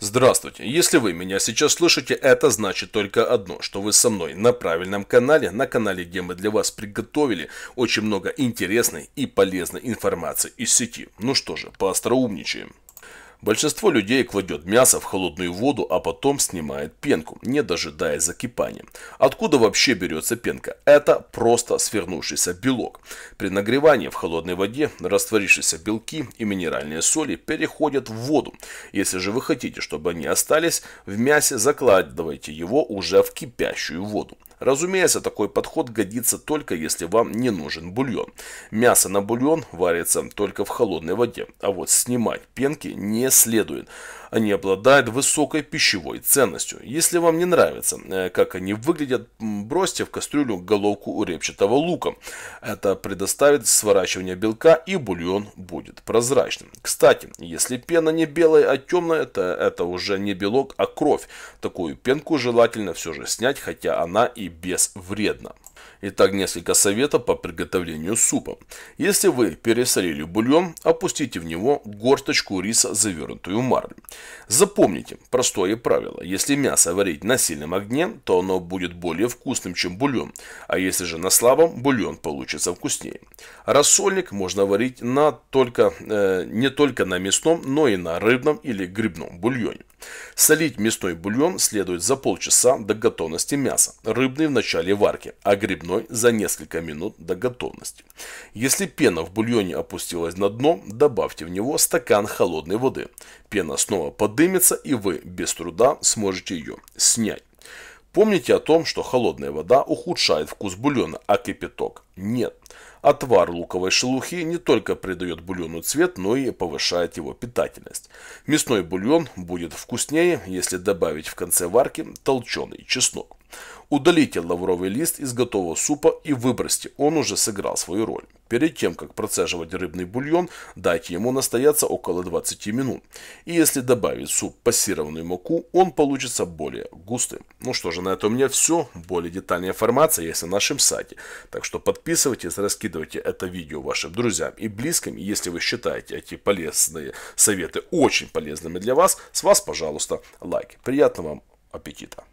Здравствуйте. Если вы меня сейчас слышите, это значит только одно, что вы со мной на правильном канале, на канале, где мы для вас приготовили очень много интересной и полезной информации из сети. Ну что же, поостроумничаем. Большинство людей кладет мясо в холодную воду, а потом снимает пенку, не дожидаясь закипания. Откуда вообще берется пенка? Это просто свернувшийся белок. При нагревании в холодной воде растворившиеся белки и минеральные соли переходят в воду. Если же вы хотите, чтобы они остались в мясе, закладывайте его уже в кипящую воду. Разумеется, такой подход годится только если вам не нужен бульон. Мясо на бульон варится только в холодной воде, а вот снимать пенки не следует. Они обладают высокой пищевой ценностью. Если вам не нравится, э, как они выглядят, бросьте в кастрюлю головку урепчатого лука. Это предоставит сворачивание белка и бульон будет прозрачным. Кстати, если пена не белая, а темная, то это уже не белок, а кровь. Такую пенку желательно все же снять, хотя она и и безвредно. Итак, несколько советов по приготовлению супа. Если вы пересолили бульон, опустите в него горсточку риса, завернутую в марлю. Запомните простое правило. Если мясо варить на сильном огне, то оно будет более вкусным, чем бульон. А если же на слабом, бульон получится вкуснее. Рассольник можно варить на только, э, не только на мясном, но и на рыбном или грибном бульоне. Солить мясной бульон следует за полчаса до готовности мяса, рыбный в начале варки, а грибной за несколько минут до готовности. Если пена в бульоне опустилась на дно, добавьте в него стакан холодной воды. Пена снова подымется и вы без труда сможете ее снять. Помните о том, что холодная вода ухудшает вкус бульона, а кипяток – нет. Отвар луковой шелухи не только придает бульону цвет, но и повышает его питательность. Мясной бульон будет вкуснее, если добавить в конце варки толченый чеснок. Удалите лавровый лист из готового супа и выбросьте, он уже сыграл свою роль. Перед тем, как процеживать рыбный бульон, дайте ему настояться около 20 минут. И если добавить в суп пассированную муку, он получится более густым. Ну что же, на этом у меня все. Более детальная информация есть на нашем сайте. Так что подписывайтесь, раскидывайте это видео вашим друзьям и близким. Если вы считаете эти полезные советы очень полезными для вас, с вас, пожалуйста, лайк. Приятного вам аппетита!